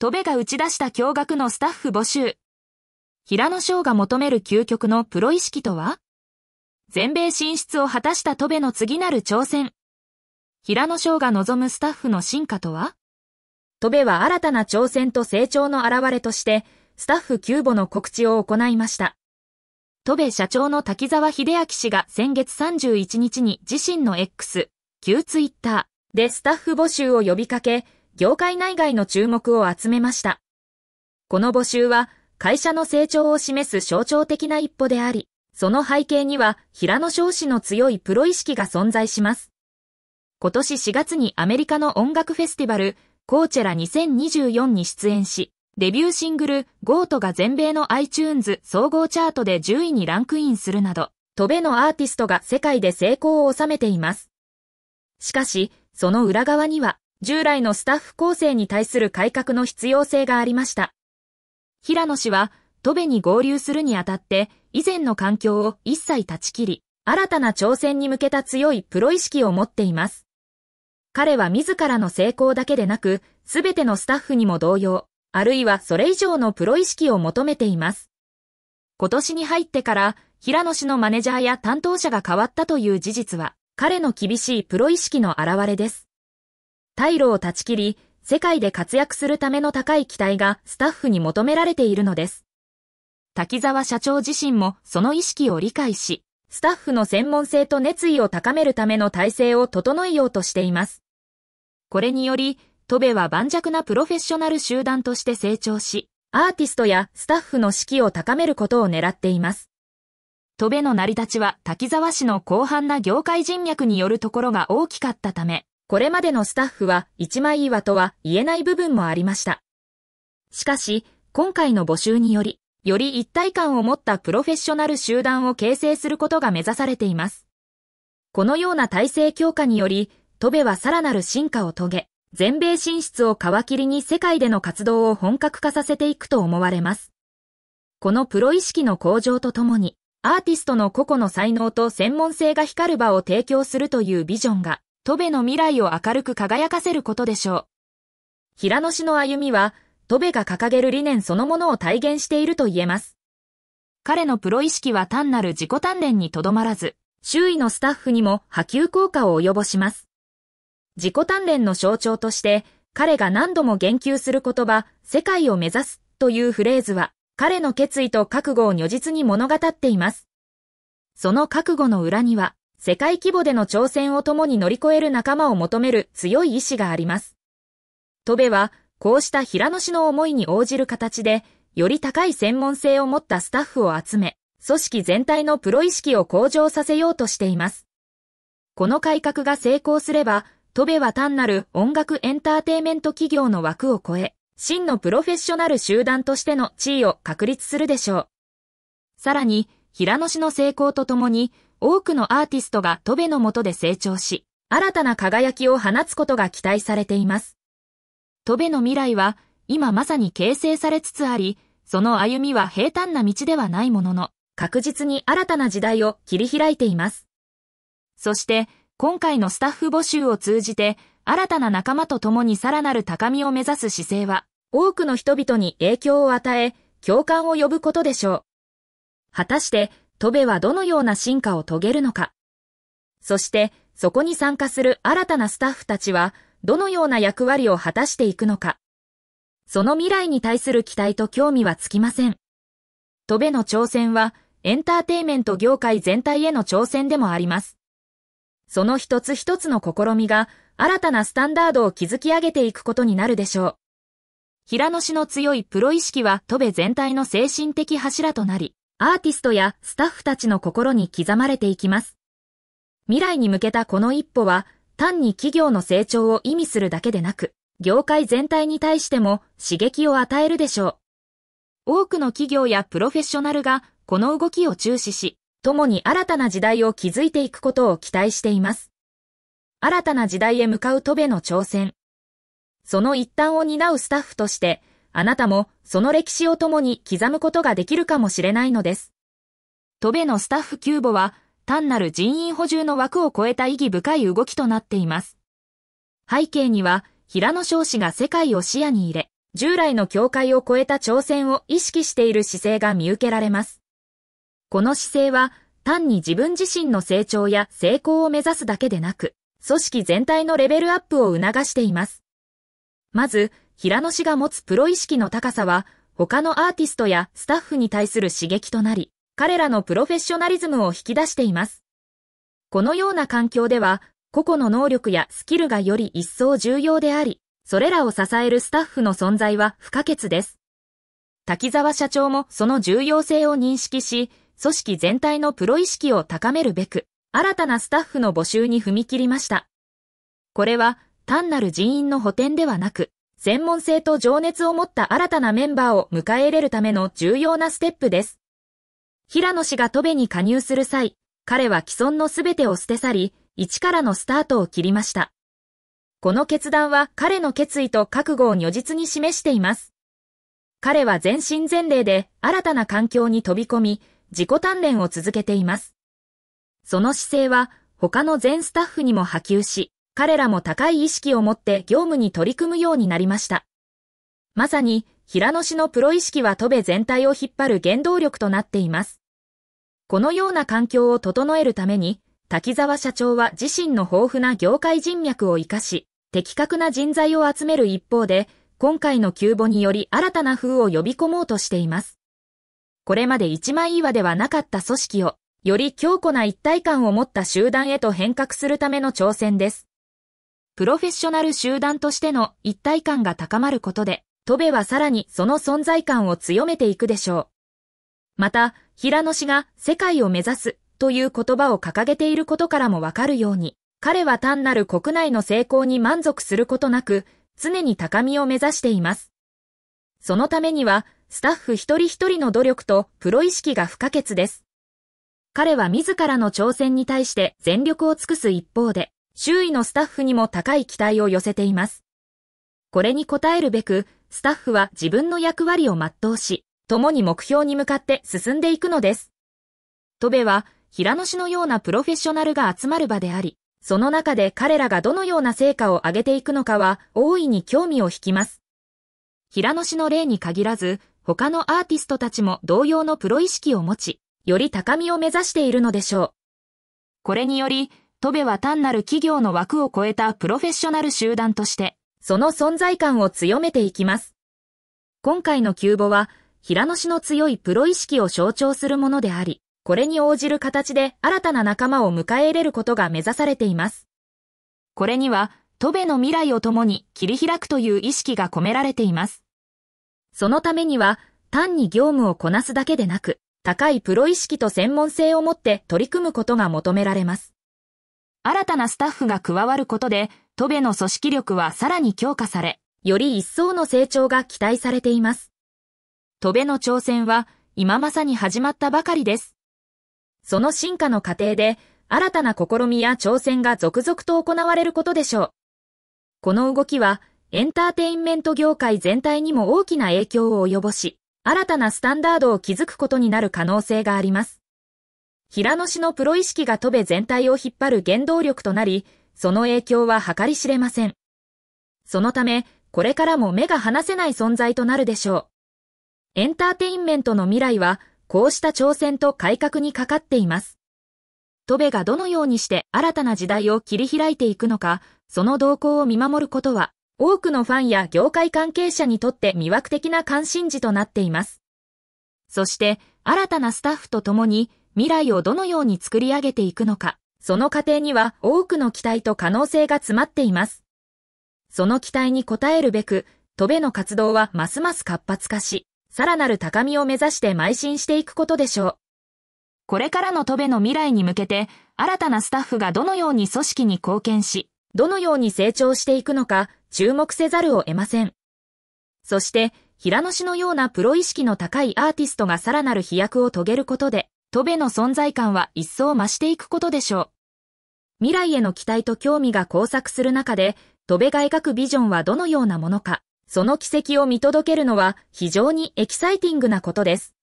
戸部が打ち出した驚愕のスタッフ募集。平野翔が求める究極のプロ意識とは全米進出を果たした戸部の次なる挑戦。平野翔が望むスタッフの進化とは戸部は新たな挑戦と成長の現れとして、スタッフ急募の告知を行いました。戸部社長の滝沢秀明氏が先月31日に自身の X、旧ツイッターでスタッフ募集を呼びかけ、業界内外の注目を集めました。この募集は、会社の成長を示す象徴的な一歩であり、その背景には平野少子の強いプロ意識が存在します。今年4月にアメリカの音楽フェスティバル、コーチェラ2024に出演し、デビューシングル、ゴートが全米の iTunes 総合チャートで10位にランクインするなど、飛べのアーティストが世界で成功を収めています。しかし、その裏側には、従来のスタッフ構成に対する改革の必要性がありました。平野氏は、戸部に合流するにあたって、以前の環境を一切断ち切り、新たな挑戦に向けた強いプロ意識を持っています。彼は自らの成功だけでなく、すべてのスタッフにも同様、あるいはそれ以上のプロ意識を求めています。今年に入ってから、平野氏のマネジャーや担当者が変わったという事実は、彼の厳しいプロ意識の表れです。退路を断ち切り、世界で活躍するための高い期待がスタッフに求められているのです。滝沢社長自身もその意識を理解し、スタッフの専門性と熱意を高めるための体制を整えようとしています。これにより、戸部は盤石なプロフェッショナル集団として成長し、アーティストやスタッフの士気を高めることを狙っています。戸部の成り立ちは滝沢氏の広範な業界人脈によるところが大きかったため、これまでのスタッフは一枚岩とは言えない部分もありました。しかし、今回の募集により、より一体感を持ったプロフェッショナル集団を形成することが目指されています。このような体制強化により、トベはさらなる進化を遂げ、全米進出を皮切りに世界での活動を本格化させていくと思われます。このプロ意識の向上とともに、アーティストの個々の才能と専門性が光る場を提供するというビジョンが、戸部の未来を明るく輝かせることでしょう。平野氏の歩みは、戸部が掲げる理念そのものを体現していると言えます。彼のプロ意識は単なる自己鍛錬にとどまらず、周囲のスタッフにも波及効果を及ぼします。自己鍛錬の象徴として、彼が何度も言及する言葉、世界を目指すというフレーズは、彼の決意と覚悟を如実に物語っています。その覚悟の裏には、世界規模での挑戦を共に乗り越える仲間を求める強い意志があります。戸部は、こうした平野氏の思いに応じる形で、より高い専門性を持ったスタッフを集め、組織全体のプロ意識を向上させようとしています。この改革が成功すれば、戸部は単なる音楽エンターテイメント企業の枠を超え、真のプロフェッショナル集団としての地位を確立するでしょう。さらに、平野氏の成功とともに、多くのアーティストがトベの下で成長し、新たな輝きを放つことが期待されています。トベの未来は、今まさに形成されつつあり、その歩みは平坦な道ではないものの、確実に新たな時代を切り開いています。そして、今回のスタッフ募集を通じて、新たな仲間と共にさらなる高みを目指す姿勢は、多くの人々に影響を与え、共感を呼ぶことでしょう。果たして、トベはどのような進化を遂げるのか。そして、そこに参加する新たなスタッフたちは、どのような役割を果たしていくのか。その未来に対する期待と興味はつきません。トベの挑戦は、エンターテイメント業界全体への挑戦でもあります。その一つ一つの試みが、新たなスタンダードを築き上げていくことになるでしょう。平野氏の強いプロ意識は、トベ全体の精神的柱となり、アーティストやスタッフたちの心に刻まれていきます。未来に向けたこの一歩は、単に企業の成長を意味するだけでなく、業界全体に対しても刺激を与えるでしょう。多くの企業やプロフェッショナルがこの動きを注視し、共に新たな時代を築いていくことを期待しています。新たな時代へ向かうトベの挑戦。その一端を担うスタッフとして、あなたもその歴史を共に刻むことができるかもしれないのです。トベのスタッフキューボは、単なる人員補充の枠を超えた意義深い動きとなっています。背景には、平野少子が世界を視野に入れ、従来の境界を超えた挑戦を意識している姿勢が見受けられます。この姿勢は、単に自分自身の成長や成功を目指すだけでなく、組織全体のレベルアップを促しています。まず、平野氏が持つプロ意識の高さは、他のアーティストやスタッフに対する刺激となり、彼らのプロフェッショナリズムを引き出しています。このような環境では、個々の能力やスキルがより一層重要であり、それらを支えるスタッフの存在は不可欠です。滝沢社長もその重要性を認識し、組織全体のプロ意識を高めるべく、新たなスタッフの募集に踏み切りました。これは単なる人員の補填ではなく、専門性と情熱を持った新たなメンバーを迎え入れるための重要なステップです。平野氏がトベに加入する際、彼は既存のすべてを捨て去り、一からのスタートを切りました。この決断は彼の決意と覚悟を如実に示しています。彼は全身全霊で新たな環境に飛び込み、自己鍛錬を続けています。その姿勢は他の全スタッフにも波及し、彼らも高い意識を持って業務に取り組むようになりました。まさに、平野氏のプロ意識は戸部全体を引っ張る原動力となっています。このような環境を整えるために、滝沢社長は自身の豊富な業界人脈を活かし、的確な人材を集める一方で、今回の急募により新たな風を呼び込もうとしています。これまで一枚岩ではなかった組織を、より強固な一体感を持った集団へと変革するための挑戦です。プロフェッショナル集団としての一体感が高まることで、戸部はさらにその存在感を強めていくでしょう。また、平野氏が世界を目指すという言葉を掲げていることからもわかるように、彼は単なる国内の成功に満足することなく、常に高みを目指しています。そのためには、スタッフ一人一人の努力とプロ意識が不可欠です。彼は自らの挑戦に対して全力を尽くす一方で、周囲のスタッフにも高い期待を寄せています。これに応えるべく、スタッフは自分の役割を全うし、共に目標に向かって進んでいくのです。戸部は、平野氏のようなプロフェッショナルが集まる場であり、その中で彼らがどのような成果を上げていくのかは、大いに興味を引きます。平野氏の例に限らず、他のアーティストたちも同様のプロ意識を持ち、より高みを目指しているのでしょう。これにより、トベは単なる企業の枠を超えたプロフェッショナル集団として、その存在感を強めていきます。今回のキューボは、平野氏の強いプロ意識を象徴するものであり、これに応じる形で新たな仲間を迎え入れることが目指されています。これには、トベの未来を共に切り開くという意識が込められています。そのためには、単に業務をこなすだけでなく、高いプロ意識と専門性を持って取り組むことが求められます。新たなスタッフが加わることで、トベの組織力はさらに強化され、より一層の成長が期待されています。トベの挑戦は、今まさに始まったばかりです。その進化の過程で、新たな試みや挑戦が続々と行われることでしょう。この動きは、エンターテインメント業界全体にも大きな影響を及ぼし、新たなスタンダードを築くことになる可能性があります。平野氏のプロ意識が戸部全体を引っ張る原動力となり、その影響は計り知れません。そのため、これからも目が離せない存在となるでしょう。エンターテインメントの未来は、こうした挑戦と改革にかかっています。戸部がどのようにして新たな時代を切り開いていくのか、その動向を見守ることは、多くのファンや業界関係者にとって魅惑的な関心事となっています。そして、新たなスタッフと共に、未来をどのように作り上げていくのか、その過程には多くの期待と可能性が詰まっています。その期待に応えるべく、戸部の活動はますます活発化し、さらなる高みを目指して邁進していくことでしょう。これからの戸部の未来に向けて、新たなスタッフがどのように組織に貢献し、どのように成長していくのか、注目せざるを得ません。そして、平野氏のようなプロ意識の高いアーティストがさらなる飛躍を遂げることで、トベの存在感は一層増していくことでしょう。未来への期待と興味が交錯する中で、トベが描くビジョンはどのようなものか、その奇跡を見届けるのは非常にエキサイティングなことです。